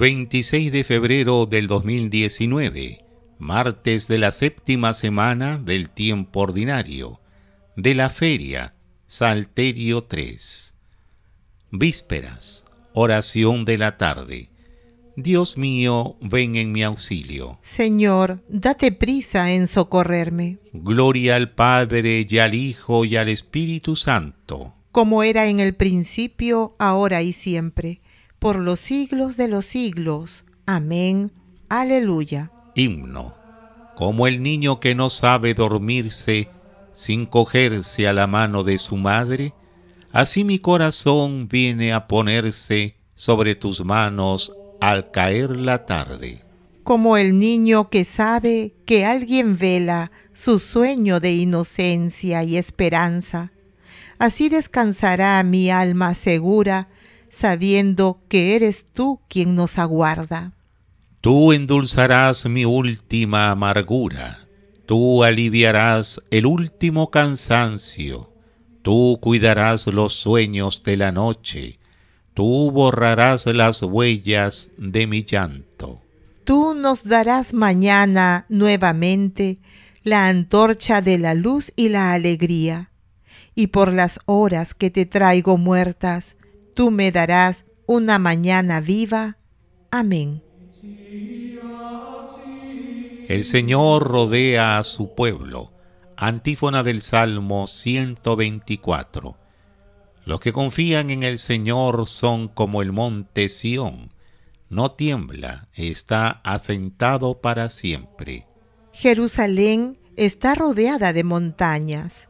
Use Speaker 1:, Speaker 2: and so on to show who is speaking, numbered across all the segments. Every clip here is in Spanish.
Speaker 1: 26 de febrero del 2019, martes de la séptima semana del tiempo ordinario, de la feria, Salterio 3. Vísperas, oración de la tarde. Dios mío, ven en mi auxilio.
Speaker 2: Señor, date prisa en socorrerme.
Speaker 1: Gloria al Padre y al Hijo y al Espíritu Santo.
Speaker 2: Como era en el principio, ahora y siempre por los siglos de los siglos. Amén. Aleluya.
Speaker 1: Himno. Como el niño que no sabe dormirse sin cogerse a la mano de su madre, así mi corazón viene a ponerse sobre tus manos al caer la tarde.
Speaker 2: Como el niño que sabe que alguien vela su sueño de inocencia y esperanza, así descansará mi alma segura sabiendo que eres tú quien nos aguarda.
Speaker 1: Tú endulzarás mi última amargura, tú aliviarás el último cansancio, tú cuidarás los sueños de la noche, tú borrarás las huellas de mi llanto.
Speaker 2: Tú nos darás mañana nuevamente la antorcha de la luz y la alegría, y por las horas que te traigo muertas, tú me darás una mañana viva. Amén.
Speaker 1: El Señor rodea a su pueblo. Antífona del Salmo 124. Los que confían en el Señor son como el monte Sión. No tiembla, está asentado para siempre.
Speaker 2: Jerusalén está rodeada de montañas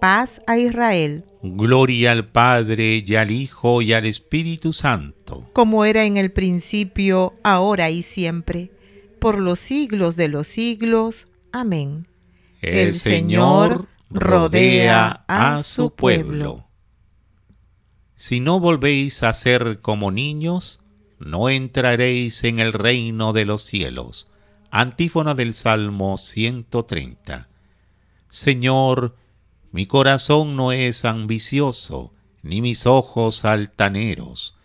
Speaker 2: paz a Israel.
Speaker 1: Gloria al Padre y al Hijo y al Espíritu Santo.
Speaker 2: Como era en el principio, ahora y siempre, por los siglos de los siglos. Amén.
Speaker 1: El, Señor rodea a su pueblo. Si no volvéis a ser como niños, no entraréis en el reino de los cielos. Antífona del Salmo 130. Señor, mi corazón no es ambicioso, ni mis ojos altaneros.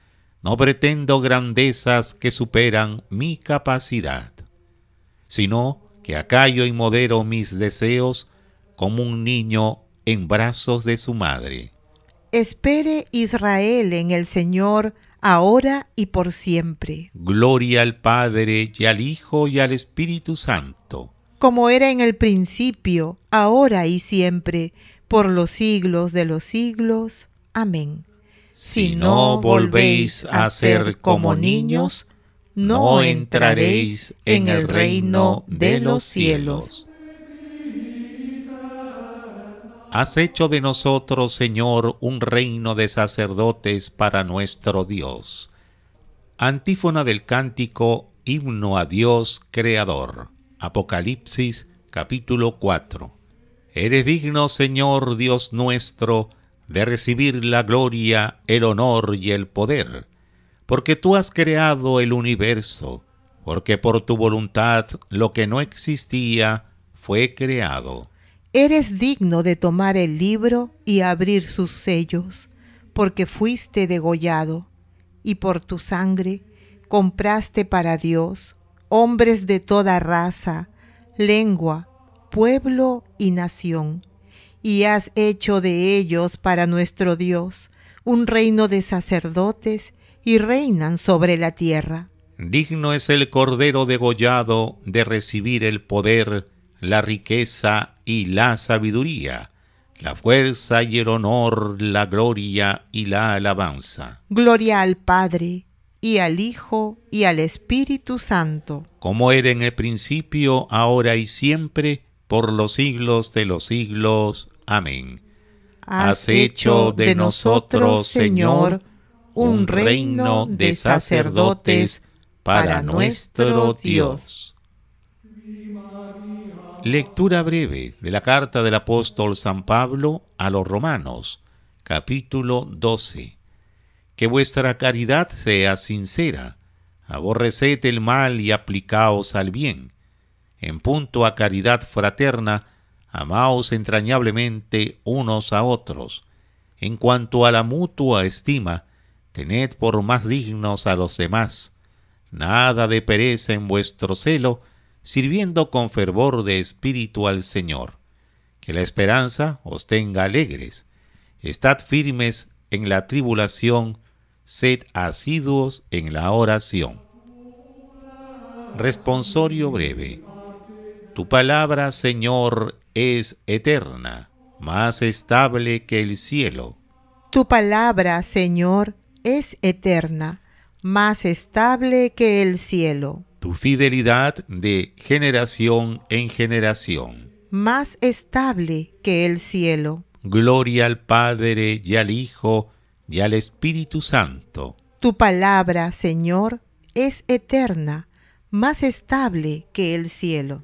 Speaker 1: No pretendo grandezas que superan mi capacidad, sino que acallo y modero mis deseos como un niño en brazos de su madre. Espere
Speaker 2: Israel en el Señor ahora y por siempre.
Speaker 1: Gloria al Padre y al Hijo y al Espíritu Santo.
Speaker 2: Como era en el principio, ahora y siempre por los siglos de los siglos.
Speaker 3: Amén. Si no volvéis a ser como niños, no entraréis en el reino de los cielos.
Speaker 1: Has hecho de nosotros, Señor, un reino de sacerdotes para nuestro Dios. Antífona del cántico Himno a Dios Creador. Apocalipsis capítulo 4. Eres digno, Señor Dios nuestro, de recibir la gloria, el honor y el poder, porque tú has creado el universo, porque por tu voluntad lo que no existía fue creado.
Speaker 2: Eres digno de tomar el libro y abrir sus sellos, porque fuiste degollado, y por tu sangre compraste para Dios hombres de toda raza, lengua, pueblo y nación, y has hecho de ellos para nuestro Dios un reino de sacerdotes y reinan sobre la tierra.
Speaker 1: Digno es el Cordero degollado de recibir el poder, la riqueza y la sabiduría, la fuerza y el honor, la gloria y la alabanza.
Speaker 2: Gloria al Padre, y al Hijo, y al Espíritu Santo.
Speaker 1: Como era en el principio, ahora y siempre, por los siglos de los siglos. Amén. Has hecho de nosotros, Señor, un reino de sacerdotes para nuestro Dios. Lectura breve de la carta del apóstol San Pablo a los romanos, capítulo 12. Que vuestra caridad sea sincera, aborreced el mal y aplicaos al bien en punto a caridad fraterna, amaos entrañablemente unos a otros. En cuanto a la mutua estima, tened por más dignos a los demás. Nada de pereza en vuestro celo, sirviendo con fervor de espíritu al Señor. Que la esperanza os tenga alegres. Estad firmes en la tribulación, sed asiduos en la oración. Responsorio breve tu palabra, Señor, es eterna, más estable que el cielo.
Speaker 2: Tu palabra, Señor, es eterna, más estable que el cielo.
Speaker 1: Tu fidelidad de generación en generación.
Speaker 2: Más estable que el cielo.
Speaker 1: Gloria al Padre y al Hijo y al Espíritu Santo.
Speaker 2: Tu palabra, Señor, es eterna, más estable que el cielo.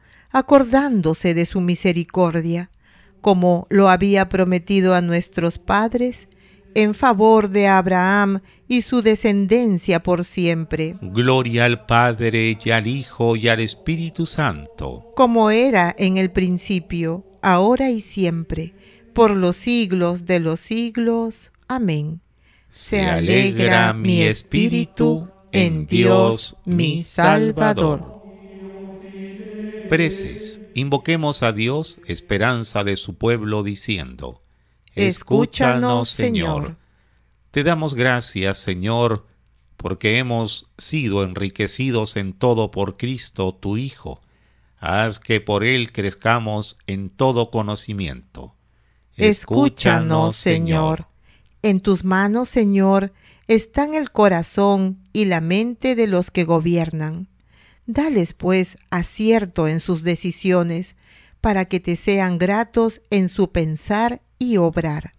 Speaker 2: acordándose de su misericordia, como lo había prometido a nuestros padres, en favor de Abraham y su descendencia por siempre.
Speaker 1: Gloria al Padre y al Hijo y al Espíritu Santo.
Speaker 2: Como era en el principio, ahora y siempre, por los siglos de los siglos. Amén. Se alegra mi espíritu en Dios
Speaker 1: mi Salvador invoquemos a Dios, esperanza de su pueblo, diciendo, Escúchanos, Señor. Te damos gracias, Señor, porque hemos sido enriquecidos en todo por Cristo, tu Hijo. Haz que por Él crezcamos en todo conocimiento. Escúchanos, Señor.
Speaker 2: En tus manos, Señor, están el corazón y la mente de los que gobiernan. Dales, pues, acierto en sus decisiones, para que te sean gratos en su pensar y obrar.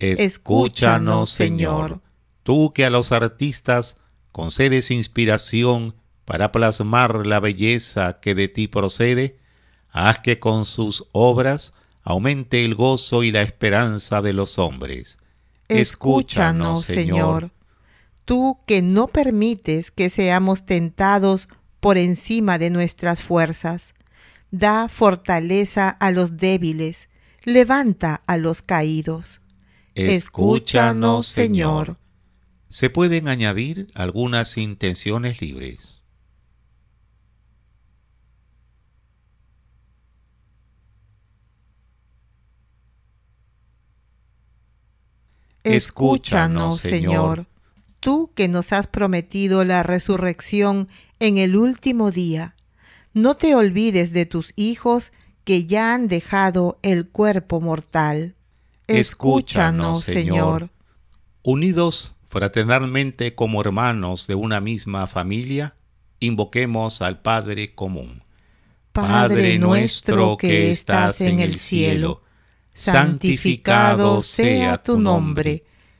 Speaker 1: Escúchanos, Señor, tú que a los artistas concedes inspiración para plasmar la belleza que de ti procede, haz que con sus obras aumente el gozo y la esperanza de los hombres. Escúchanos, Señor,
Speaker 2: tú que no permites que seamos tentados por encima de nuestras fuerzas. Da fortaleza a los débiles, levanta a los caídos.
Speaker 1: Escúchanos, Señor. Se pueden añadir algunas intenciones libres.
Speaker 3: Escúchanos,
Speaker 1: Señor
Speaker 2: tú que nos has prometido la resurrección en el último día, no te olvides de tus hijos que ya han dejado el cuerpo mortal.
Speaker 1: Escúchanos, Señor. Unidos fraternalmente como hermanos de una misma familia, invoquemos al Padre común. Padre nuestro que estás en el cielo, santificado sea tu
Speaker 3: nombre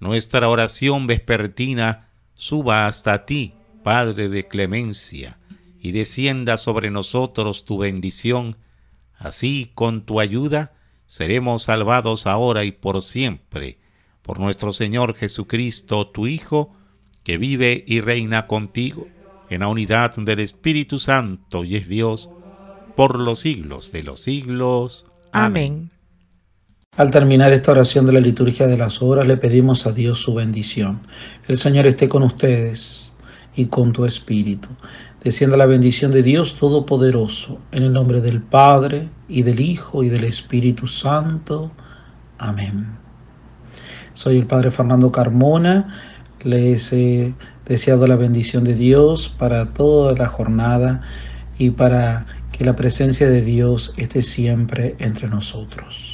Speaker 1: nuestra oración vespertina suba hasta ti, Padre de clemencia, y descienda sobre nosotros tu bendición. Así, con tu ayuda, seremos salvados ahora y por siempre, por nuestro Señor Jesucristo, tu Hijo, que vive y reina contigo, en la unidad del Espíritu Santo y es Dios, por los siglos de los siglos. Amén. Al terminar esta oración de la liturgia de las horas, le pedimos a Dios su bendición. El Señor esté con ustedes y con tu espíritu. Descienda la bendición de Dios
Speaker 3: Todopoderoso, en el nombre del Padre, y del Hijo, y del Espíritu Santo.
Speaker 1: Amén. Soy el Padre Fernando Carmona. Les he deseado la bendición de Dios para toda la jornada y para que la presencia de Dios esté siempre entre nosotros.